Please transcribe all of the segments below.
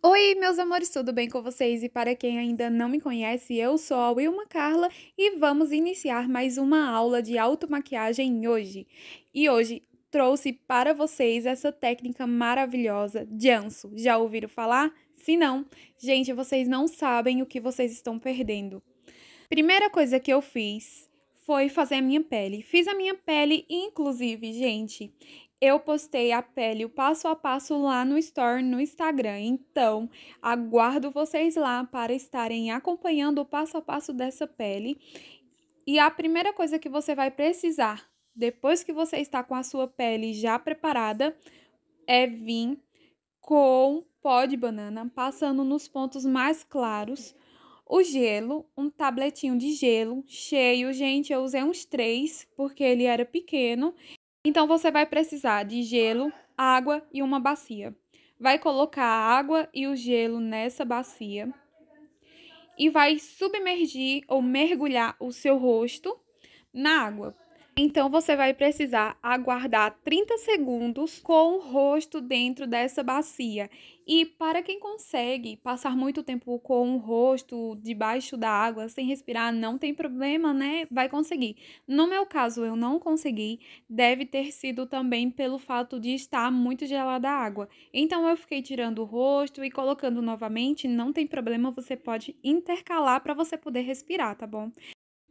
Oi, meus amores, tudo bem com vocês? E para quem ainda não me conhece, eu sou a Wilma Carla e vamos iniciar mais uma aula de automaquiagem hoje. E hoje trouxe para vocês essa técnica maravilhosa, de anso. Já ouviram falar? Se não, gente, vocês não sabem o que vocês estão perdendo. Primeira coisa que eu fiz foi fazer a minha pele. Fiz a minha pele, inclusive, gente, eu postei a pele o passo a passo lá no Store no Instagram. Então, aguardo vocês lá para estarem acompanhando o passo a passo dessa pele. E a primeira coisa que você vai precisar, depois que você está com a sua pele já preparada, é vir com pó de banana, passando nos pontos mais claros, o gelo, um tabletinho de gelo cheio, gente, eu usei uns três, porque ele era pequeno, então você vai precisar de gelo, água e uma bacia. Vai colocar a água e o gelo nessa bacia e vai submergir ou mergulhar o seu rosto na água. Então você vai precisar aguardar 30 segundos com o rosto dentro dessa bacia. E para quem consegue passar muito tempo com o rosto debaixo da água sem respirar, não tem problema, né? Vai conseguir. No meu caso, eu não consegui, deve ter sido também pelo fato de estar muito gelada a água. Então eu fiquei tirando o rosto e colocando novamente, não tem problema, você pode intercalar para você poder respirar, tá bom?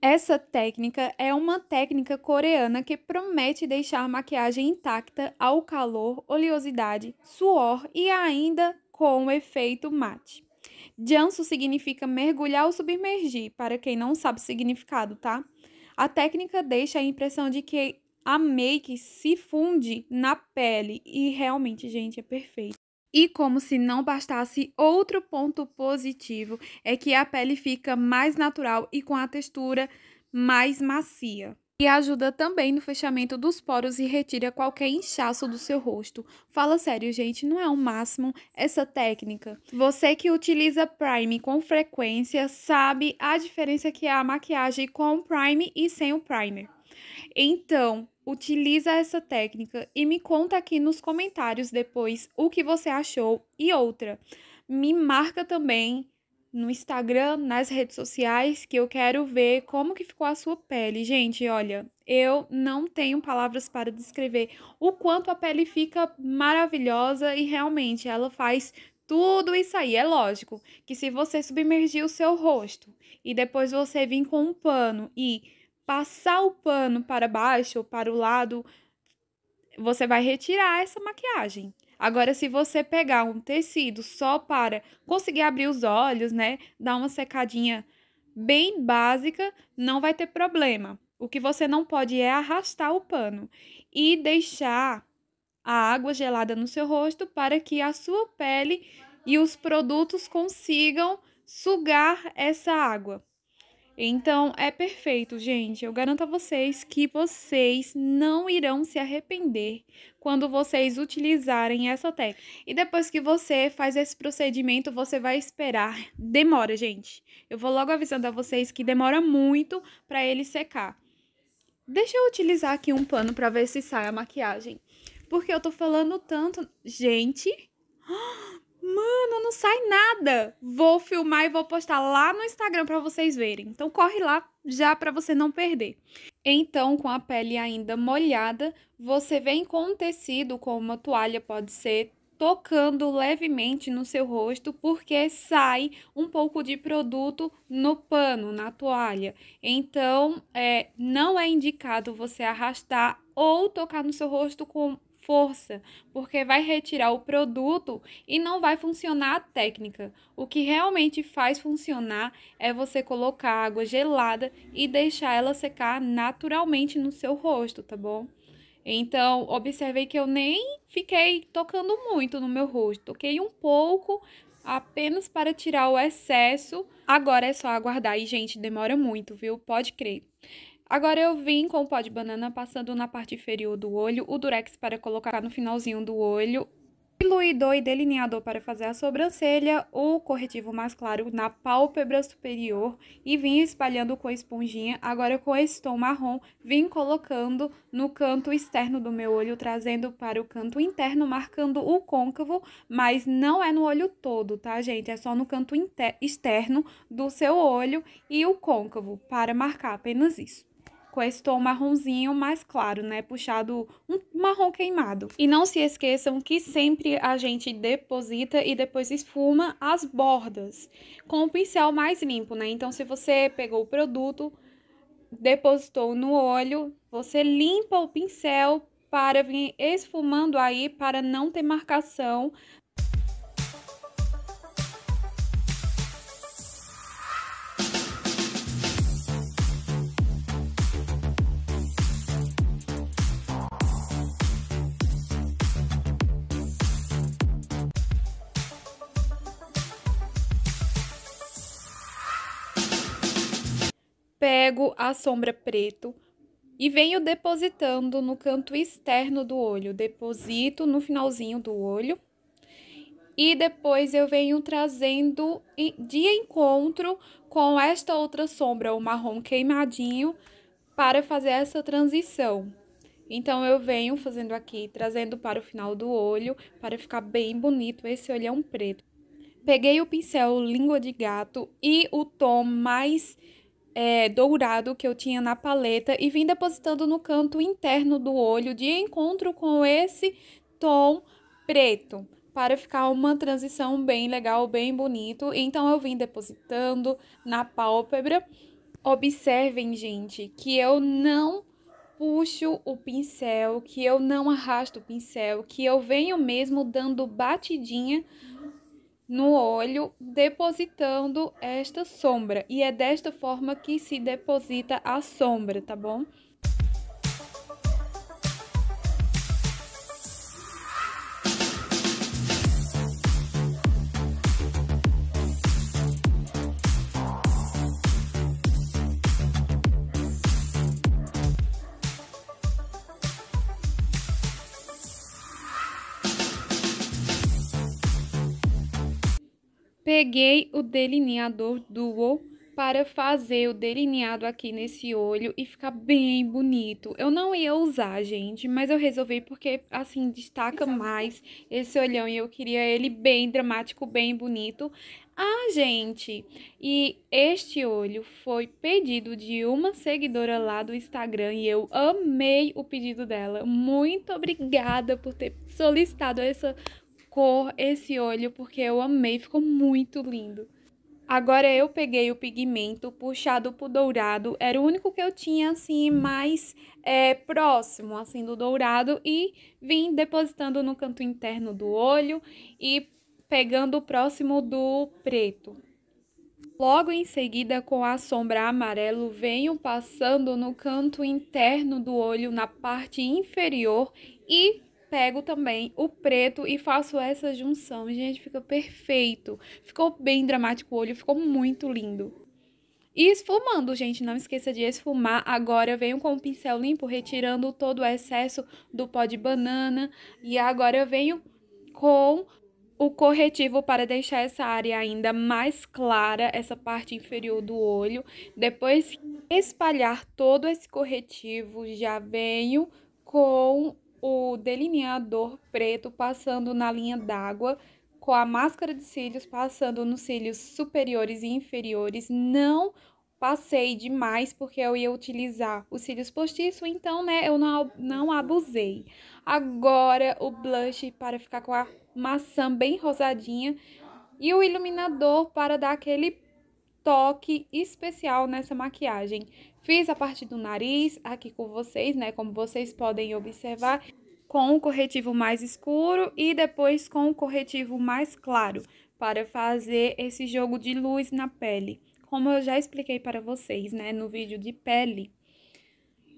Essa técnica é uma técnica coreana que promete deixar maquiagem intacta ao calor, oleosidade, suor e ainda com o efeito mate. Jansu significa mergulhar ou submergir, para quem não sabe o significado, tá? A técnica deixa a impressão de que a make se funde na pele e realmente, gente, é perfeito. E como se não bastasse, outro ponto positivo é que a pele fica mais natural e com a textura mais macia. E ajuda também no fechamento dos poros e retira qualquer inchaço do seu rosto. Fala sério, gente, não é o máximo essa técnica. Você que utiliza prime com frequência sabe a diferença que é a maquiagem com o prime e sem o primer. Então, utiliza essa técnica e me conta aqui nos comentários depois o que você achou e outra. Me marca também no Instagram, nas redes sociais, que eu quero ver como que ficou a sua pele. Gente, olha, eu não tenho palavras para descrever o quanto a pele fica maravilhosa e realmente ela faz tudo isso aí. É lógico que se você submergir o seu rosto e depois você vir com um pano e passar o pano para baixo ou para o lado, você vai retirar essa maquiagem. Agora, se você pegar um tecido só para conseguir abrir os olhos, né, dar uma secadinha bem básica, não vai ter problema. O que você não pode é arrastar o pano e deixar a água gelada no seu rosto para que a sua pele e os produtos consigam sugar essa água. Então é perfeito, gente. Eu garanto a vocês que vocês não irão se arrepender quando vocês utilizarem essa técnica. E depois que você faz esse procedimento, você vai esperar. Demora, gente. Eu vou logo avisando a vocês que demora muito para ele secar. Deixa eu utilizar aqui um pano para ver se sai a maquiagem. Porque eu tô falando tanto. Gente. Mano, não sai nada. Vou filmar e vou postar lá no Instagram para vocês verem. Então corre lá já para você não perder. Então, com a pele ainda molhada, você vem com um tecido, com uma toalha pode ser, tocando levemente no seu rosto, porque sai um pouco de produto no pano, na toalha. Então, é, não é indicado você arrastar ou tocar no seu rosto com força, porque vai retirar o produto e não vai funcionar a técnica. O que realmente faz funcionar é você colocar água gelada e deixar ela secar naturalmente no seu rosto, tá bom? Então, observei que eu nem fiquei tocando muito no meu rosto, toquei um pouco apenas para tirar o excesso. Agora é só aguardar e gente, demora muito, viu? Pode crer. Agora eu vim com o pó de banana passando na parte inferior do olho, o durex para colocar no finalzinho do olho, diluidor e delineador para fazer a sobrancelha, o corretivo mais claro na pálpebra superior e vim espalhando com esponjinha. Agora com esse tom marrom, vim colocando no canto externo do meu olho, trazendo para o canto interno, marcando o côncavo, mas não é no olho todo, tá, gente? É só no canto externo do seu olho e o côncavo, para marcar apenas isso com esse tom marronzinho mais claro, né? Puxado um marrom queimado. E não se esqueçam que sempre a gente deposita e depois esfuma as bordas com o pincel mais limpo, né? Então, se você pegou o produto, depositou no olho, você limpa o pincel para vir esfumando aí para não ter marcação pego a sombra preto e venho depositando no canto externo do olho, deposito no finalzinho do olho. E depois eu venho trazendo de encontro com esta outra sombra, o marrom queimadinho, para fazer essa transição. Então, eu venho fazendo aqui, trazendo para o final do olho, para ficar bem bonito esse olhão é preto. Peguei o pincel língua de gato e o tom mais é, dourado que eu tinha na paleta e vim depositando no canto interno do olho de encontro com esse tom preto para ficar uma transição bem legal, bem bonito. Então eu vim depositando na pálpebra. Observem, gente, que eu não puxo o pincel, que eu não arrasto o pincel, que eu venho mesmo dando batidinha no olho, depositando esta sombra. E é desta forma que se deposita a sombra, tá bom? Peguei o delineador Duo para fazer o delineado aqui nesse olho e ficar bem bonito. Eu não ia usar, gente, mas eu resolvi porque, assim, destaca mais esse olhão e eu queria ele bem dramático, bem bonito. Ah, gente, e este olho foi pedido de uma seguidora lá do Instagram e eu amei o pedido dela. Muito obrigada por ter solicitado essa cor esse olho porque eu amei, ficou muito lindo. Agora eu peguei o pigmento puxado pro dourado, era o único que eu tinha assim mais é, próximo assim do dourado e vim depositando no canto interno do olho e pegando o próximo do preto. Logo em seguida, com a sombra amarelo, venho passando no canto interno do olho, na parte inferior e pego também o preto e faço essa junção. Gente, fica perfeito. Ficou bem dramático o olho, ficou muito lindo. E esfumando, gente, não esqueça de esfumar. Agora eu venho com o pincel limpo, retirando todo o excesso do pó de banana. E agora eu venho com o corretivo para deixar essa área ainda mais clara, essa parte inferior do olho. Depois espalhar todo esse corretivo, já venho com o delineador preto passando na linha d'água, com a máscara de cílios passando nos cílios superiores e inferiores. Não passei demais porque eu ia utilizar os cílios postiço, então, né, eu não, não abusei. Agora o blush para ficar com a maçã bem rosadinha e o iluminador para dar aquele toque especial nessa maquiagem. Fiz a parte do nariz aqui com vocês, né? Como vocês podem observar, com o corretivo mais escuro e depois com o corretivo mais claro, para fazer esse jogo de luz na pele. Como eu já expliquei para vocês, né? No vídeo de pele.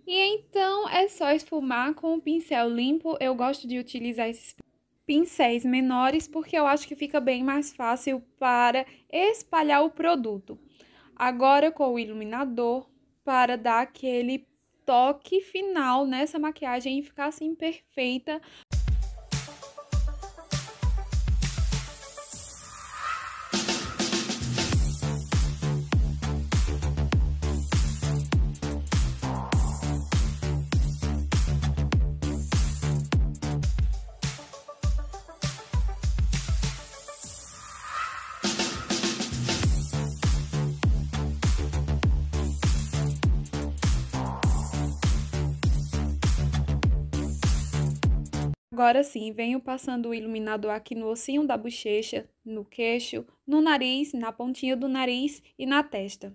E então, é só esfumar com o pincel limpo. Eu gosto de utilizar esses pincéis menores, porque eu acho que fica bem mais fácil para espalhar o produto. Agora, com o iluminador, para dar aquele toque final nessa maquiagem e ficar assim perfeita. Agora sim, venho passando o iluminador aqui no ossinho da bochecha, no queixo, no nariz, na pontinha do nariz e na testa.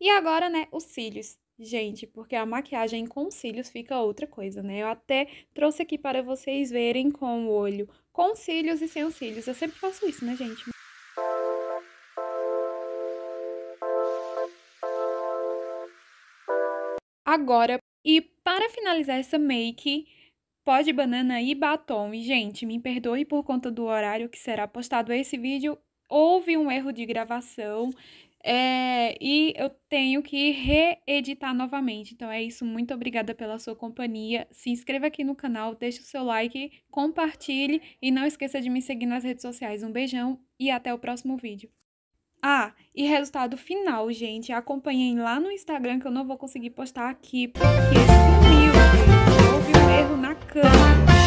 E agora, né, os cílios. Gente, porque a maquiagem com cílios fica outra coisa, né? Eu até trouxe aqui para vocês verem com o olho, com cílios e sem os cílios. Eu sempre faço isso, né, gente? Agora, e para finalizar essa make, pó de banana e batom. E, gente, me perdoe por conta do horário que será postado esse vídeo. Houve um erro de gravação é, e eu tenho que reeditar novamente. Então é isso, muito obrigada pela sua companhia. Se inscreva aqui no canal, deixe o seu like, compartilhe e não esqueça de me seguir nas redes sociais. Um beijão e até o próximo vídeo. Ah, e resultado final, gente, acompanhem lá no Instagram que eu não vou conseguir postar aqui porque 哥。